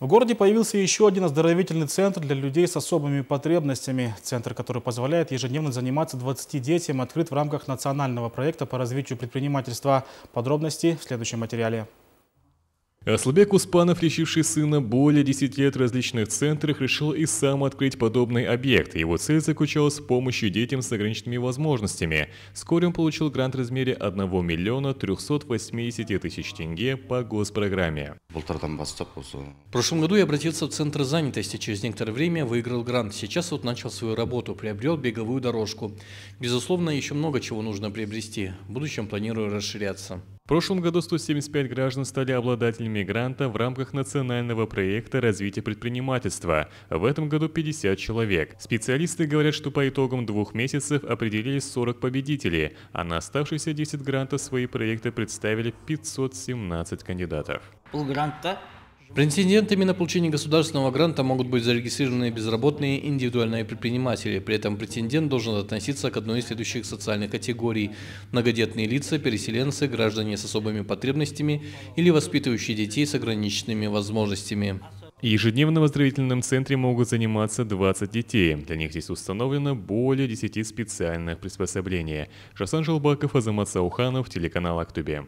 В городе появился еще один оздоровительный центр для людей с особыми потребностями. Центр, который позволяет ежедневно заниматься 20 детям, открыт в рамках национального проекта по развитию предпринимательства. Подробности в следующем материале. Аслабек Успанов, лечивший сына более 10 лет в различных центрах, решил и сам открыть подобный объект. Его цель заключалась в помощи детям с ограниченными возможностями. Вскоре он получил грант в размере 1 миллиона 380 тысяч тенге по госпрограмме. В прошлом году я обратился в Центр занятости. Через некоторое время выиграл грант. Сейчас вот начал свою работу, приобрел беговую дорожку. Безусловно, еще много чего нужно приобрести. В будущем планирую расширяться. В прошлом году 175 граждан стали обладателями гранта в рамках национального проекта развития предпринимательства. В этом году 50 человек. Специалисты говорят, что по итогам двух месяцев определились 40 победителей, а на оставшиеся 10 грантов свои проекты представили 517 кандидатов. Полгранта Претендентами на получение государственного гранта могут быть зарегистрированы безработные индивидуальные предприниматели. При этом претендент должен относиться к одной из следующих социальных категорий – многодетные лица, переселенцы, граждане с особыми потребностями или воспитывающие детей с ограниченными возможностями. Ежедневно в оздоровительном центре могут заниматься 20 детей. Для них здесь установлено более 10 специальных приспособлений. Шасан Жалбаков, Азамат Сауханов, телеканал «Актубе».